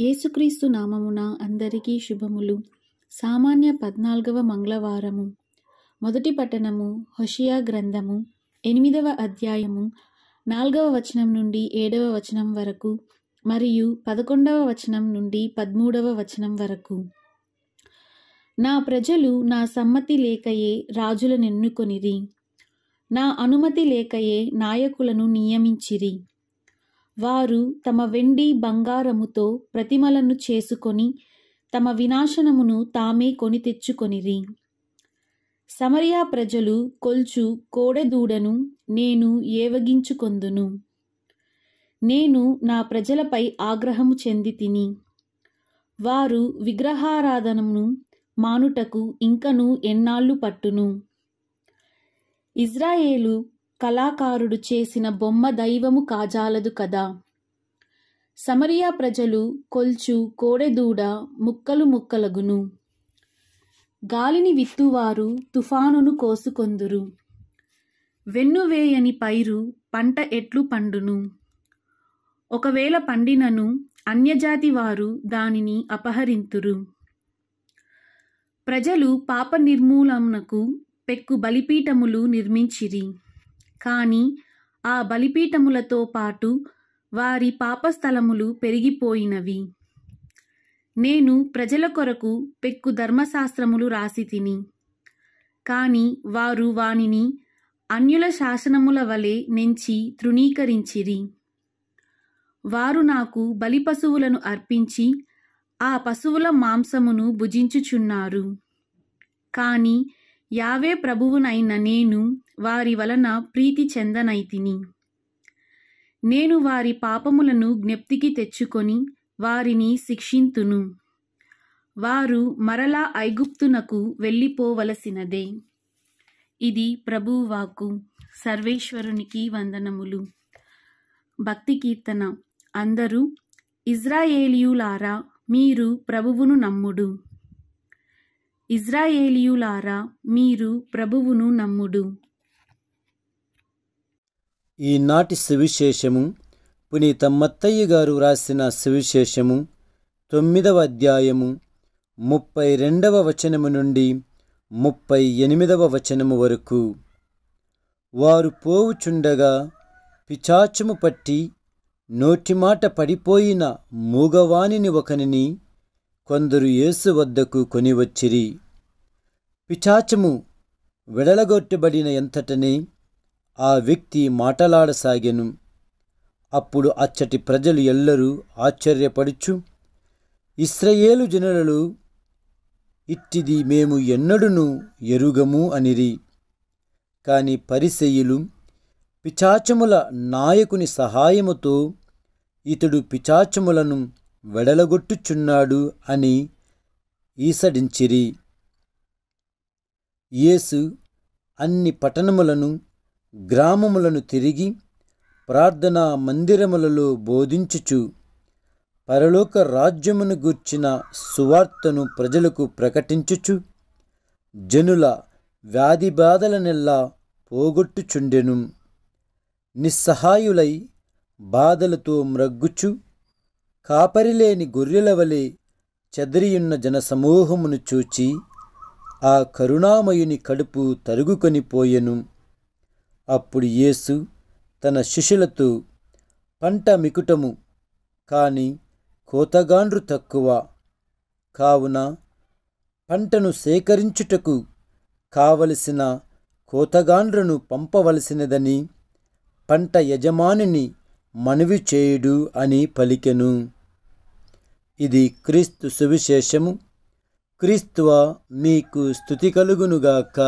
యేసుక్రీస్తు నామమున అందరికీ శుభములు సామాన్య పద్నాలుగవ మంగళవారము మొదటి పట్టణము హొషియా గ్రంథము ఎనిమిదవ అధ్యాయము నాలుగవ వచనం నుండి ఏడవ వచనం వరకు మరియు పదకొండవ వచనం నుండి పదమూడవ వచనం వరకు నా ప్రజలు నా సమ్మతి లేకయే ఎన్నుకొనిరి నా అనుమతి లేకయే నాయకులను నియమించిరి వారు తమ వెండి బంగారముతో ప్రతిమలను చేసుకొని తమ వినాశనమును తామే కొని తెచ్చుకొనిరి సమరియా ప్రజలు కొల్చు కోడెదూడను నేను ఏవగించుకొందును నేను నా ప్రజలపై ఆగ్రహము చెంది తిని వారు విగ్రహారాధనమును మానుటకు ఇంకను ఎన్నాళ్ళు పట్టును ఇజ్రాయేలు కళాకారుడు చేసిన బొమ్మ దైవము కాజాలదు కదా సమరియా ప్రజలు కొల్చు కోడెదూడ ముక్కలు ముక్కలగును గాలిని విత్తువారు తుఫానును కోసుకొందురు వెన్నువేయని పైరు పంట ఎట్లు పండును ఒకవేళ పండినను అన్యజాతి వారు దానిని అపహరింతురు ప్రజలు పాప నిర్మూలనకు పెక్కు బలిపీఠములు నిర్మించిరి కాని ఆ బలిపీఠములతో పాటు వారి పాపస్థలములు పెరిగిపోయినవి నేను ప్రజల కొరకు పెక్కు ధర్మశాస్త్రములు రాసి తిని కాని వారు వానిని అన్యుల శాసనముల వలె నెంచి తృణీకరించిరి వారు నాకు బలి పశువులను అర్పించి ఆ పశువుల మాంసమును భుజించుచున్నారు కాని యావే ప్రభువునైన నేను వారి వలన ప్రీతి చెందనైతిని నేను వారి పాపములను జ్ఞప్తికి తెచ్చుకొని వారిని శిక్షింతును వారు మరలా ఐగుప్తునకు వెళ్ళిపోవలసినదే ఇది ప్రభువాకు సర్వేశ్వరునికి వందనములు భక్తి కీర్తన అందరూ ఇజ్రాయేలియులారా మీరు ప్రభువును నమ్ముడు ఇజ్రాయేలీయులారా మీరు ప్రభువును నమ్ముడు ఈనాటి సువిశేషము పునీత మత్తయ్య గారు రాసిన సువిశేషము తొమ్మిదవ అధ్యాయము ముప్పై రెండవ వచనము నుండి ముప్పై ఎనిమిదవ వచనము వరకు వారు పోవుచుండగా పిచాచము పట్టి నోటిమాట పడిపోయిన మూగవాణిని ఒకనిని కొందరు యేసు వద్దకు కొనివచ్చిరి పిచాచము వెడలగొట్టబడిన ఎంతటనే ఆ వ్యక్తి మాటలాడసాగెను అప్పుడు అచ్చటి ప్రజలు ఎల్లరూ ఆశ్చర్యపడుచు ఇస్రయేలు జనులు ఇట్టిది మేము ఎన్నడును ఎరుగము అనిరి కాని పరిసెయులు పిచాచముల నాయకుని సహాయముతో ఇతడు పిచాచములను వెడలగొట్టుచున్నాడు అని ఈసడించిరి యేసు అన్ని పట్టణములను గ్రామములను తిరిగి ప్రార్థనా మందిరములలో బోధించుచు పరలోక రాజ్యమును గూర్చిన సువార్తను ప్రజలకు ప్రకటించుచు జనుల వ్యాధి బాధలనెల్లా పోగొట్టుచుండెను నిస్సహాయులై బాధలతో మ్రగ్గుచు కాపరిలేని గొర్రెల వలె చెదరియున్న జనసమూహమును చూచి ఆ కరుణామయుని కడుపు తరుగుకొనిపోయెను అప్పుడు యేసు తన శిష్యులతో పంట మికుటము కాని కోతగాండ్రు తక్కువ కావున పంటను సేకరించుటకు కావలసిన కోతగాండ్రును పంపవలసినదని పంట యజమానిని మనవి చేయుడు అని పలికెను ఇది క్రీస్తు సువిశేషము క్రీస్తువ మీకు స్థుతి కలుగునుగాక